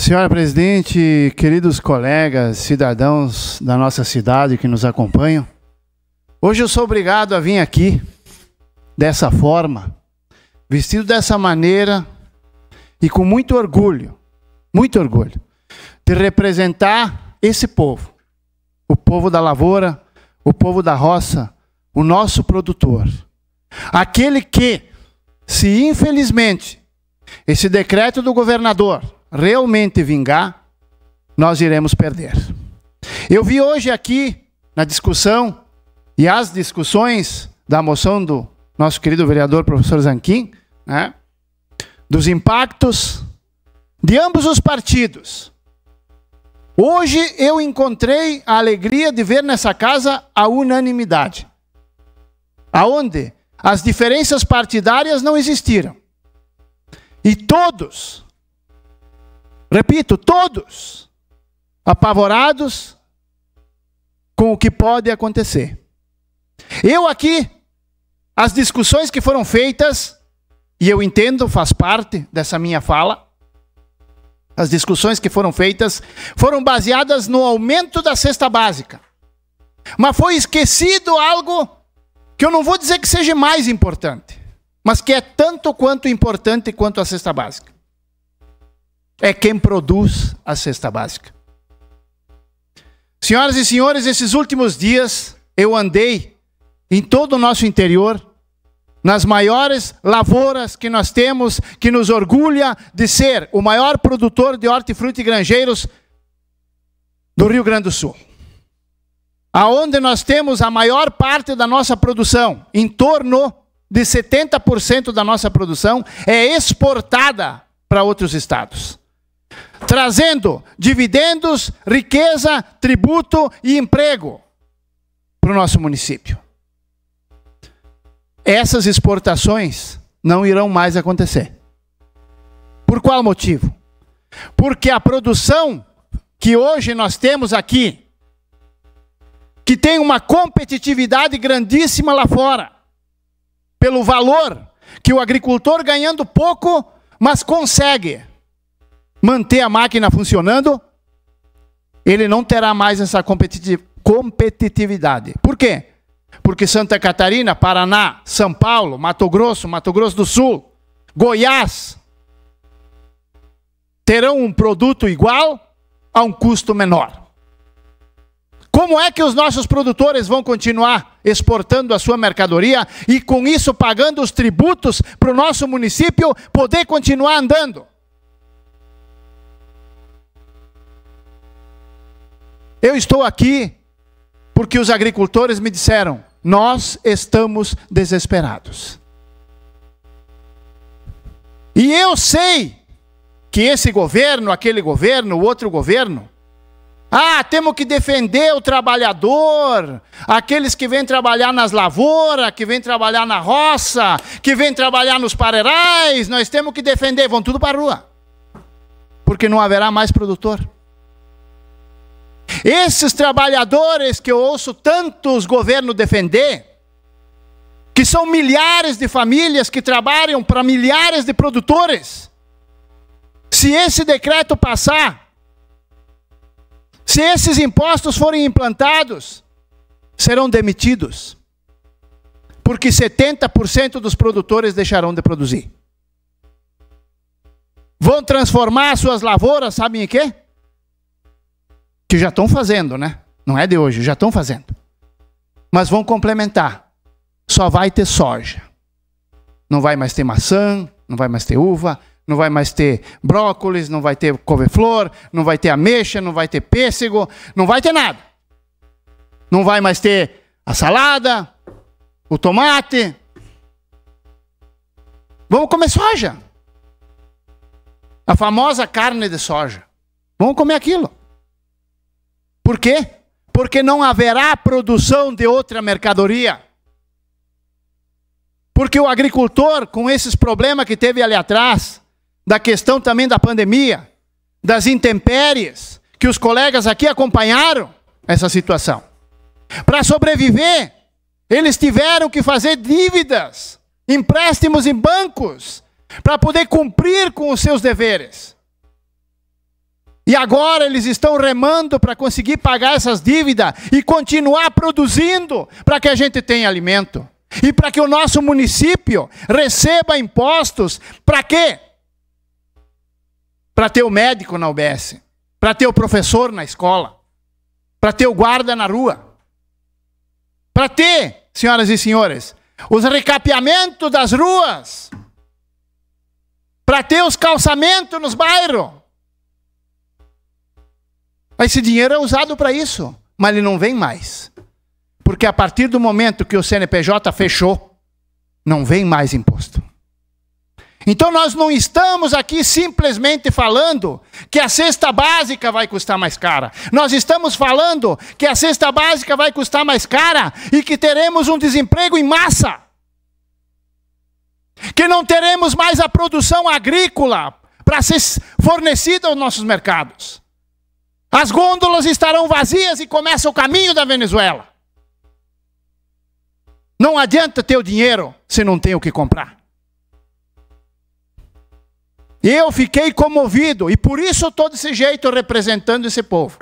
Senhora presidente, queridos colegas, cidadãos da nossa cidade que nos acompanham, hoje eu sou obrigado a vir aqui dessa forma, vestido dessa maneira e com muito orgulho, muito orgulho, de representar esse povo, o povo da lavoura, o povo da roça, o nosso produtor. Aquele que, se infelizmente esse decreto do governador realmente vingar, nós iremos perder. Eu vi hoje aqui na discussão e as discussões da moção do nosso querido vereador professor Zanquim, né, dos impactos de ambos os partidos. Hoje eu encontrei a alegria de ver nessa casa a unanimidade. Aonde as diferenças partidárias não existiram. E todos Repito, todos apavorados com o que pode acontecer. Eu aqui, as discussões que foram feitas, e eu entendo, faz parte dessa minha fala, as discussões que foram feitas foram baseadas no aumento da cesta básica. Mas foi esquecido algo que eu não vou dizer que seja mais importante, mas que é tanto quanto importante quanto a cesta básica é quem produz a cesta básica. Senhoras e senhores, esses últimos dias eu andei em todo o nosso interior, nas maiores lavouras que nós temos, que nos orgulha de ser o maior produtor de hortifruti e granjeiros do Rio Grande do Sul. Aonde nós temos a maior parte da nossa produção, em torno de 70% da nossa produção é exportada para outros estados trazendo dividendos, riqueza, tributo e emprego para o nosso município. Essas exportações não irão mais acontecer. Por qual motivo? Porque a produção que hoje nós temos aqui, que tem uma competitividade grandíssima lá fora, pelo valor que o agricultor ganhando pouco, mas consegue manter a máquina funcionando, ele não terá mais essa competitividade. Por quê? Porque Santa Catarina, Paraná, São Paulo, Mato Grosso, Mato Grosso do Sul, Goiás terão um produto igual a um custo menor. Como é que os nossos produtores vão continuar exportando a sua mercadoria e com isso pagando os tributos para o nosso município poder continuar andando? Eu estou aqui porque os agricultores me disseram: nós estamos desesperados. E eu sei que esse governo, aquele governo, outro governo, ah, temos que defender o trabalhador, aqueles que vêm trabalhar nas lavouras, que vêm trabalhar na roça, que vêm trabalhar nos pareirais, nós temos que defender, vão tudo para a rua. Porque não haverá mais produtor. Esses trabalhadores que eu ouço tantos governos defender, que são milhares de famílias que trabalham para milhares de produtores, se esse decreto passar, se esses impostos forem implantados, serão demitidos. Porque 70% dos produtores deixarão de produzir. Vão transformar suas lavouras, sabem em quê? que já estão fazendo, né? Não é de hoje, já estão fazendo. Mas vão complementar. Só vai ter soja. Não vai mais ter maçã, não vai mais ter uva, não vai mais ter brócolis, não vai ter couve-flor, não vai ter ameixa, não vai ter pêssego, não vai ter nada. Não vai mais ter a salada, o tomate. Vamos comer soja. A famosa carne de soja. Vamos comer aquilo. Por quê? Porque não haverá produção de outra mercadoria. Porque o agricultor, com esses problemas que teve ali atrás, da questão também da pandemia, das intempéries, que os colegas aqui acompanharam essa situação. Para sobreviver, eles tiveram que fazer dívidas, empréstimos em bancos, para poder cumprir com os seus deveres. E agora eles estão remando para conseguir pagar essas dívidas e continuar produzindo para que a gente tenha alimento. E para que o nosso município receba impostos, para quê? Para ter o médico na UBS, para ter o professor na escola, para ter o guarda na rua, para ter, senhoras e senhores, os recapeamentos das ruas, para ter os calçamentos nos bairros mas esse dinheiro é usado para isso, mas ele não vem mais. Porque a partir do momento que o CNPJ fechou, não vem mais imposto. Então nós não estamos aqui simplesmente falando que a cesta básica vai custar mais cara. Nós estamos falando que a cesta básica vai custar mais cara e que teremos um desemprego em massa. Que não teremos mais a produção agrícola para ser fornecida aos nossos mercados. As gôndolas estarão vazias e começa o caminho da Venezuela. Não adianta ter o dinheiro se não tem o que comprar. Eu fiquei comovido e por isso estou desse jeito representando esse povo.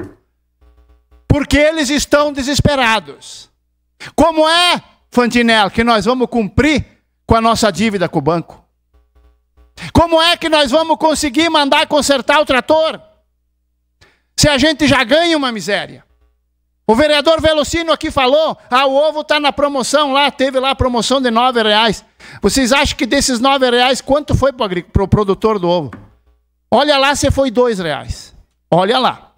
Porque eles estão desesperados. Como é, Fantinel, que nós vamos cumprir com a nossa dívida com o banco? Como é que nós vamos conseguir mandar consertar o trator? se a gente já ganha uma miséria? O vereador Velocino aqui falou, ah, o ovo está na promoção lá, teve lá a promoção de nove reais. Vocês acham que desses nove reais, quanto foi para o pro produtor do ovo? Olha lá se foi dois reais. Olha lá.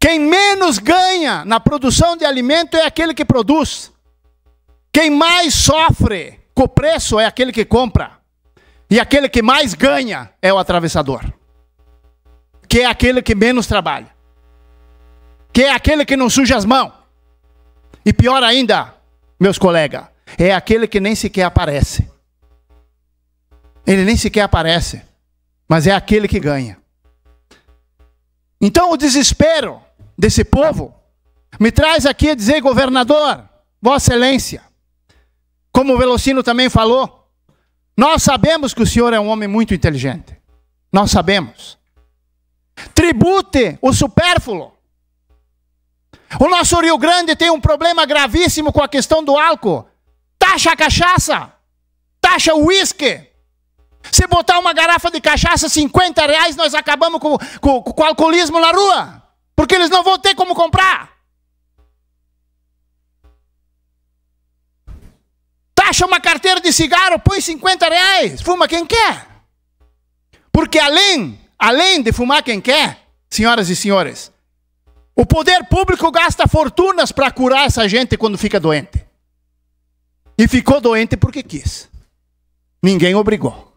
Quem menos ganha na produção de alimento é aquele que produz. Quem mais sofre com o preço é aquele que compra. E aquele que mais ganha é o atravessador que é aquele que menos trabalha, que é aquele que não suja as mãos. E pior ainda, meus colegas, é aquele que nem sequer aparece. Ele nem sequer aparece, mas é aquele que ganha. Então o desespero desse povo me traz aqui a dizer, governador, Vossa Excelência, como o Velocino também falou, nós sabemos que o senhor é um homem muito inteligente. Nós sabemos. Tribute o supérfluo. O nosso Rio Grande tem um problema gravíssimo com a questão do álcool. Taxa a cachaça, taxa o uísque. Se botar uma garrafa de cachaça 50 reais, nós acabamos com, com, com o alcoolismo na rua. Porque eles não vão ter como comprar. Taxa uma carteira de cigarro, põe 50 reais, fuma quem quer. Porque além além de fumar quem quer, senhoras e senhores, o poder público gasta fortunas para curar essa gente quando fica doente. E ficou doente porque quis. Ninguém obrigou.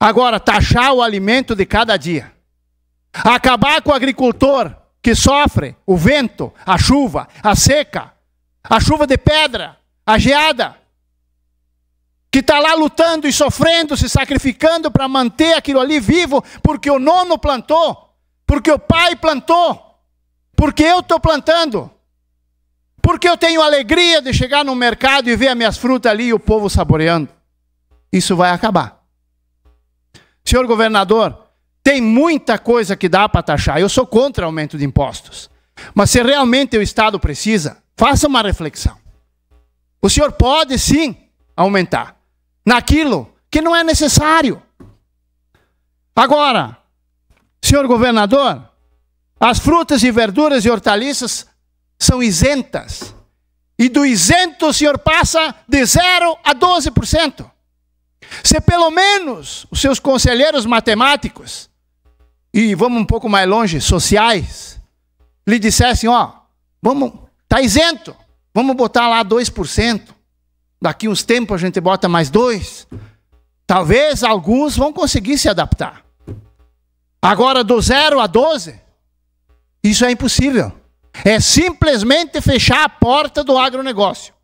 Agora, taxar o alimento de cada dia. Acabar com o agricultor que sofre o vento, a chuva, a seca, a chuva de pedra, a geada que está lá lutando e sofrendo, se sacrificando para manter aquilo ali vivo, porque o nono plantou, porque o pai plantou, porque eu estou plantando, porque eu tenho alegria de chegar no mercado e ver as minhas frutas ali e o povo saboreando. Isso vai acabar. Senhor governador, tem muita coisa que dá para taxar. Eu sou contra aumento de impostos. Mas se realmente o Estado precisa, faça uma reflexão. O senhor pode sim aumentar naquilo que não é necessário. Agora, senhor governador, as frutas e verduras e hortaliças são isentas. E do isento o senhor passa de 0 a 12%. Se pelo menos os seus conselheiros matemáticos, e vamos um pouco mais longe, sociais, lhe dissessem, ó, vamos, tá isento, vamos botar lá 2%. Daqui uns tempos a gente bota mais dois. Talvez alguns vão conseguir se adaptar. Agora, do zero a doze, isso é impossível. É simplesmente fechar a porta do agronegócio.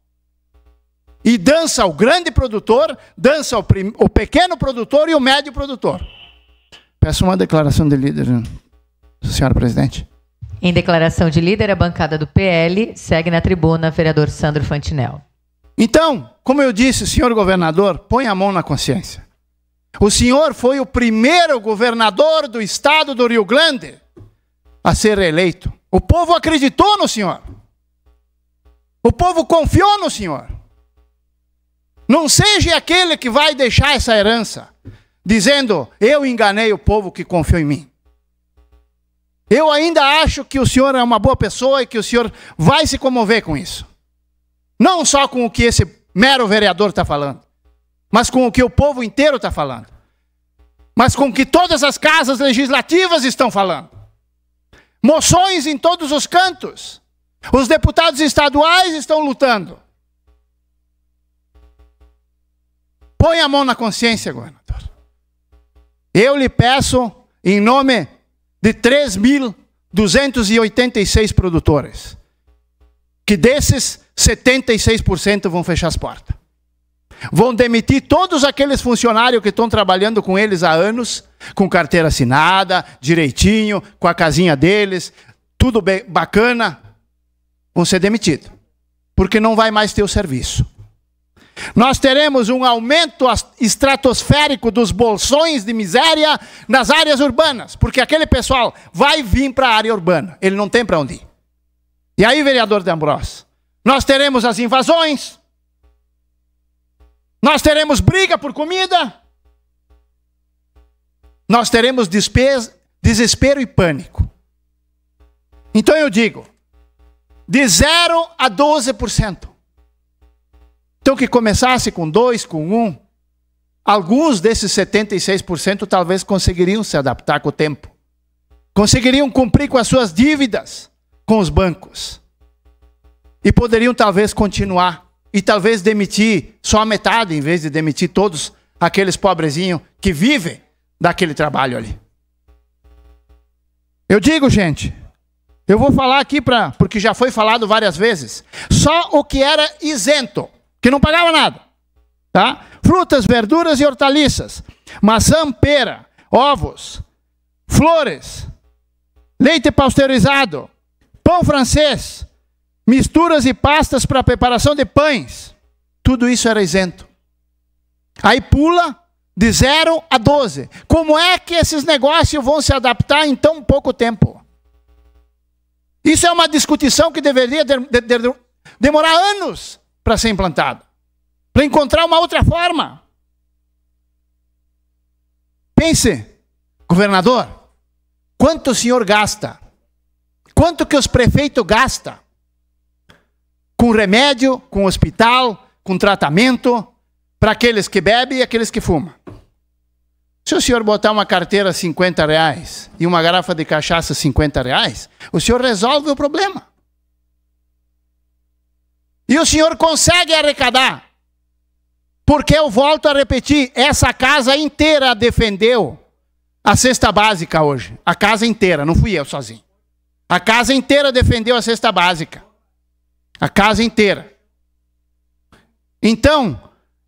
E dança o grande produtor, dança o, o pequeno produtor e o médio produtor. Peço uma declaração de líder, né, senhora presidente. Em declaração de líder, a bancada do PL segue na tribuna, vereador Sandro Fantinel. Então, como eu disse, senhor governador, põe a mão na consciência. O senhor foi o primeiro governador do estado do Rio Grande a ser eleito. O povo acreditou no senhor. O povo confiou no senhor. Não seja aquele que vai deixar essa herança, dizendo: Eu enganei o povo que confiou em mim. Eu ainda acho que o senhor é uma boa pessoa e que o senhor vai se comover com isso. Não só com o que esse mero vereador está falando, mas com o que o povo inteiro está falando, mas com o que todas as casas legislativas estão falando. Moções em todos os cantos. Os deputados estaduais estão lutando. Põe a mão na consciência, governador. Eu lhe peço, em nome de 3.286 produtores, que desses 76% vão fechar as portas. Vão demitir todos aqueles funcionários que estão trabalhando com eles há anos, com carteira assinada, direitinho, com a casinha deles, tudo bem, bacana, vão ser demitidos. Porque não vai mais ter o serviço. Nós teremos um aumento estratosférico dos bolsões de miséria nas áreas urbanas, porque aquele pessoal vai vir para a área urbana, ele não tem para onde ir. E aí, vereador de Ambrós, nós teremos as invasões. Nós teremos briga por comida. Nós teremos desespero e pânico. Então eu digo, de 0 a 12%. Então que começasse com 2, com 1, um, alguns desses 76% talvez conseguiriam se adaptar com o tempo. Conseguiriam cumprir com as suas dívidas com os bancos. E poderiam talvez continuar e talvez demitir só a metade em vez de demitir todos aqueles pobrezinhos que vivem daquele trabalho ali. Eu digo, gente, eu vou falar aqui para porque já foi falado várias vezes. Só o que era isento, que não pagava nada, tá? Frutas, verduras e hortaliças, maçã, pera, ovos, flores, leite pasteurizado, pão francês, misturas e pastas para preparação de pães. Tudo isso era isento. Aí pula de 0 a 12. Como é que esses negócios vão se adaptar em tão pouco tempo? Isso é uma discussão que deveria de, de, de, demorar anos para ser implantada para encontrar uma outra forma. Pense, governador, quanto o senhor gasta? Quanto que os prefeitos gastam? com remédio, com hospital, com tratamento para aqueles que bebem e aqueles que fumam. Se o senhor botar uma carteira 50 reais e uma garrafa de cachaça 50 reais, o senhor resolve o problema. E o senhor consegue arrecadar. Porque eu volto a repetir, essa casa inteira defendeu a cesta básica hoje. A casa inteira, não fui eu sozinho. A casa inteira defendeu a cesta básica. A casa inteira. Então,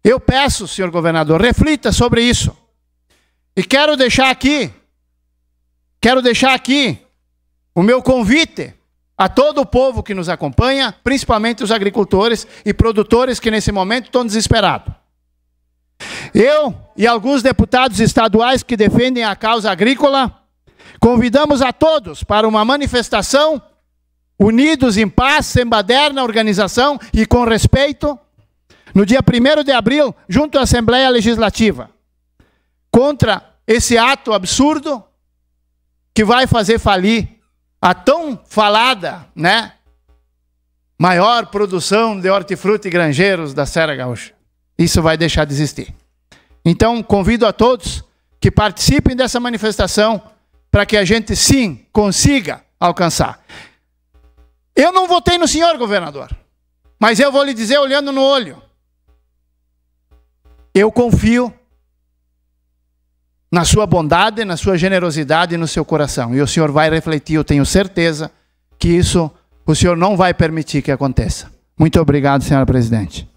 eu peço, senhor governador, reflita sobre isso. E quero deixar aqui, quero deixar aqui o meu convite a todo o povo que nos acompanha, principalmente os agricultores e produtores que nesse momento estão desesperados. Eu e alguns deputados estaduais que defendem a causa agrícola, convidamos a todos para uma manifestação unidos em paz, sem baderna, organização e com respeito, no dia 1 de abril, junto à Assembleia Legislativa, contra esse ato absurdo que vai fazer falir a tão falada, né? Maior produção de hortifruti e granjeiros da Serra Gaúcha. Isso vai deixar de existir. Então, convido a todos que participem dessa manifestação para que a gente sim consiga alcançar. Eu não votei no senhor, governador. Mas eu vou lhe dizer olhando no olho. Eu confio na sua bondade, na sua generosidade e no seu coração. E o senhor vai refletir, eu tenho certeza que isso o senhor não vai permitir que aconteça. Muito obrigado, senhora presidente.